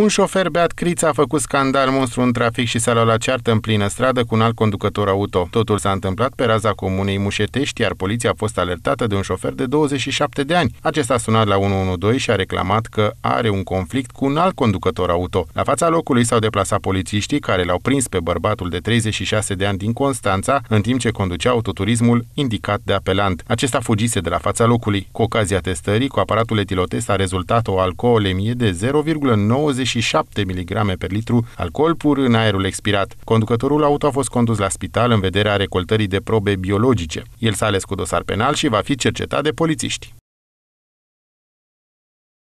Un șofer beat criț a făcut scandal monstru în trafic și s-a luat la ceartă în plină stradă cu un alt conducător auto. Totul s-a întâmplat pe raza comunei Mușetești, iar poliția a fost alertată de un șofer de 27 de ani. Acesta a sunat la 112 și a reclamat că are un conflict cu un alt conducător auto. La fața locului s-au deplasat polițiștii care l-au prins pe bărbatul de 36 de ani din Constanța, în timp ce conducea autoturismul indicat de apelant. Acesta fugise de la fața locului. Cu ocazia testării, cu aparatul etilotest a rezultat o alcoolemie de 0,90 37 mg per litru alcool pur în aerul expirat. Conducătorul auto a fost condus la spital în vederea recoltării de probe biologice. El s-a ales cu dosar penal și va fi cercetat de polițiști.